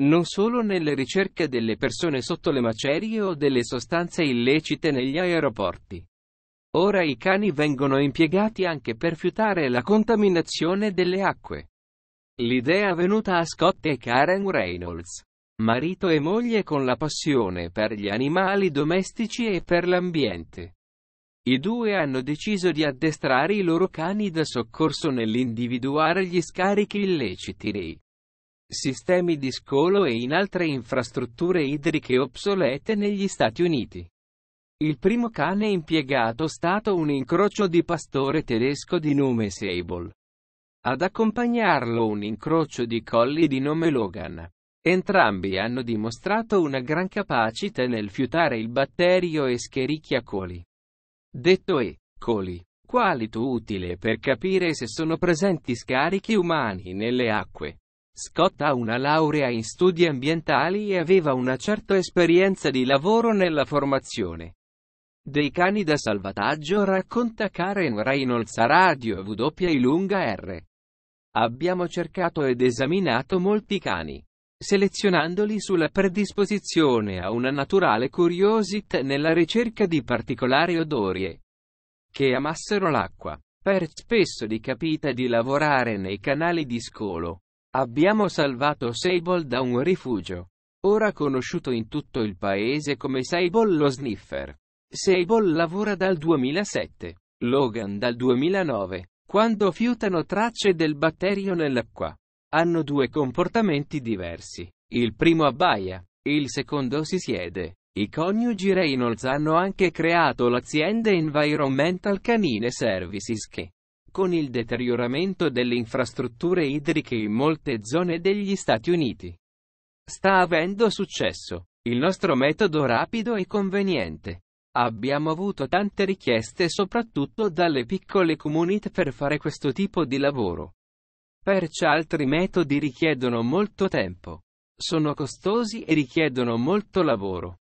non solo nelle ricerche delle persone sotto le macerie o delle sostanze illecite negli aeroporti. Ora i cani vengono impiegati anche per fiutare la contaminazione delle acque. L'idea è venuta a Scott e Karen Reynolds, marito e moglie con la passione per gli animali domestici e per l'ambiente. I due hanno deciso di addestrare i loro cani da soccorso nell'individuare gli scarichi illeciti sistemi di scolo e in altre infrastrutture idriche obsolete negli Stati Uniti. Il primo cane impiegato è stato un incrocio di pastore tedesco di nome Sable. Ad accompagnarlo un incrocio di colli di nome Logan. Entrambi hanno dimostrato una gran capacità nel fiutare il batterio Escherichia coli. Detto E. coli, qualito utile per capire se sono presenti scarichi umani nelle acque. Scott ha una laurea in studi ambientali e aveva una certa esperienza di lavoro nella formazione dei cani da salvataggio racconta Karen Reynolds a Radio WYR. Abbiamo cercato ed esaminato molti cani, selezionandoli sulla predisposizione a una naturale curiosità nella ricerca di particolari odori che amassero l'acqua. Per spesso di capita di lavorare nei canali di scolo, Abbiamo salvato Sable da un rifugio. Ora conosciuto in tutto il paese come Sable lo Sniffer. Sable lavora dal 2007, Logan dal 2009, quando fiutano tracce del batterio nell'acqua. Hanno due comportamenti diversi. Il primo abbaia, il secondo si siede. I coniugi Reynolds hanno anche creato l'azienda Environmental Canine Services che con il deterioramento delle infrastrutture idriche in molte zone degli Stati Uniti. Sta avendo successo. Il nostro metodo rapido e conveniente. Abbiamo avuto tante richieste soprattutto dalle piccole comunità per fare questo tipo di lavoro. Perciò altri metodi richiedono molto tempo. Sono costosi e richiedono molto lavoro.